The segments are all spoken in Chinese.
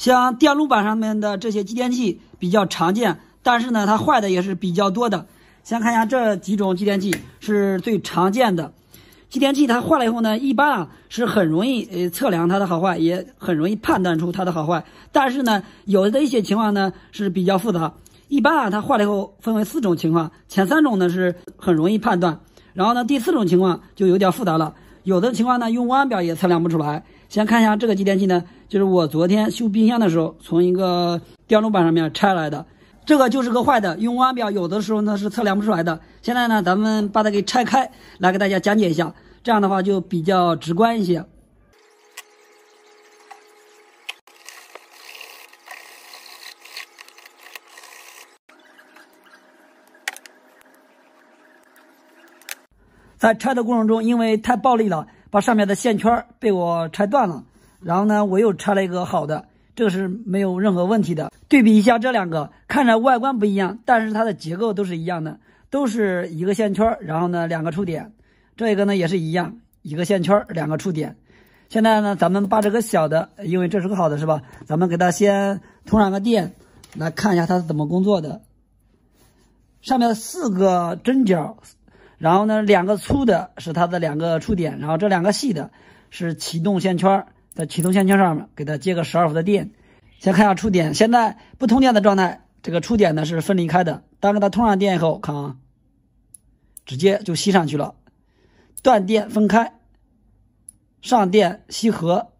像电路板上面的这些继电器比较常见，但是呢，它坏的也是比较多的。先看一下这几种继电器是最常见的继电器，它坏了以后呢，一般啊是很容易呃测量它的好坏，也很容易判断出它的好坏。但是呢，有的一些情况呢是比较复杂。一般啊，它坏了以后分为四种情况，前三种呢是很容易判断，然后呢第四种情况就有点复杂了。有的情况呢，用万表也测量不出来。先看一下这个继电器呢，就是我昨天修冰箱的时候从一个电路板上面拆来的，这个就是个坏的。用万表有的时候呢是测量不出来的。现在呢，咱们把它给拆开来给大家讲解一下，这样的话就比较直观一些。在拆的过程中，因为太暴力了，把上面的线圈被我拆断了。然后呢，我又拆了一个好的，这个是没有任何问题的。对比一下这两个，看着外观不一样，但是它的结构都是一样的，都是一个线圈，然后呢，两个触点。这一个呢也是一样，一个线圈，两个触点。现在呢，咱们把这个小的，因为这是个好的，是吧？咱们给它先通上个电，来看一下它是怎么工作的。上面四个针脚。然后呢，两个粗的是它的两个触点，然后这两个细的是启动线圈，在启动线圈上面给它接个十二伏的电。先看一下触点，现在不通电的状态，这个触点呢是分离开的。当是它通上电以后，看啊，直接就吸上去了。断电分开，上电吸合。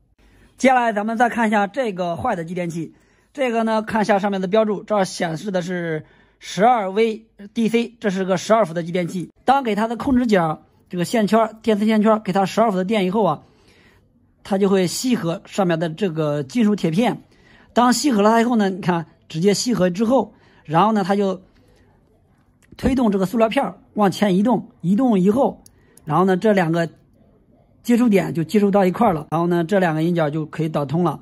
接下来咱们再看一下这个坏的继电器，这个呢，看一下上面的标注，这儿显示的是。十二 V DC，这是个十二伏的继电器。当给它的控制角这个线圈电磁线圈给它十二伏的电以后啊，它就会吸合上面的这个金属铁片。当吸合了它以后呢，你看直接吸合之后，然后呢，它就推动这个塑料片往前移动。移动以后，然后呢，这两个接触点就接触到一块了。然后呢，这两个引脚就可以导通了。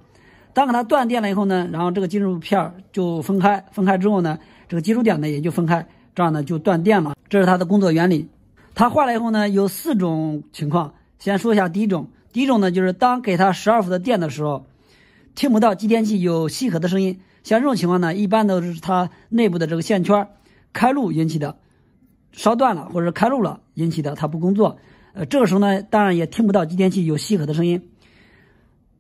当给它断电了以后呢，然后这个金属片就分开。分开之后呢。这个接触点呢也就分开，这样呢就断电了。这是它的工作原理。它坏了以后呢，有四种情况。先说一下第一种，第一种呢就是当给它十二伏的电的时候，听不到继电器有吸合的声音。像这种情况呢，一般都是它内部的这个线圈开路引起的，烧断了或者开路了引起的，它不工作。呃，这个时候呢，当然也听不到继电器有吸合的声音。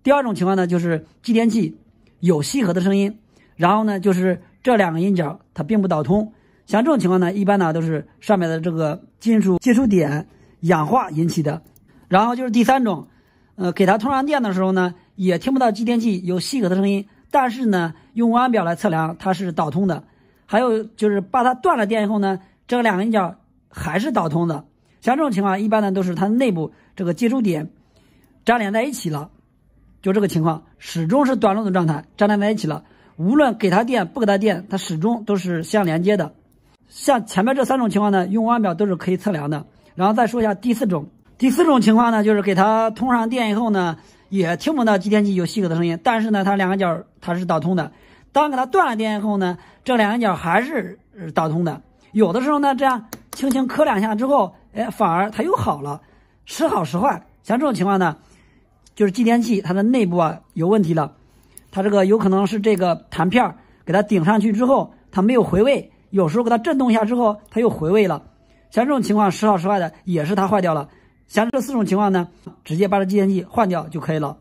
第二种情况呢，就是继电器有吸合的声音，然后呢就是。这两个阴角它并不导通，像这种情况呢，一般呢都是上面的这个金属接触点氧化引起的。然后就是第三种，呃，给它通上电的时候呢，也听不到继电器有细格的声音，但是呢，用万用表来测量它是导通的。还有就是把它断了电以后呢，这两个阴角还是导通的。像这种情况，一般呢都是它内部这个接触点粘连在一起了，就这个情况始终是短路的状态，粘连在一起了。无论给它电不给它电，它始终都是相连接的。像前面这三种情况呢，用万表都是可以测量的。然后再说一下第四种，第四种情况呢，就是给它通上电以后呢，也听不到继电器有吸合的声音，但是呢，它两个角它是导通的。当给它断了电以后呢，这两个角还是导通的。有的时候呢，这样轻轻磕两下之后，哎，反而它又好了，时好时坏。像这种情况呢，就是继电器它的内部啊有问题了。它这个有可能是这个弹片儿给它顶上去之后，它没有回位，有时候给它震动一下之后，它又回位了。像这种情况时好时坏的，也是它坏掉了。像这四种情况呢，直接把这继电器换掉就可以了。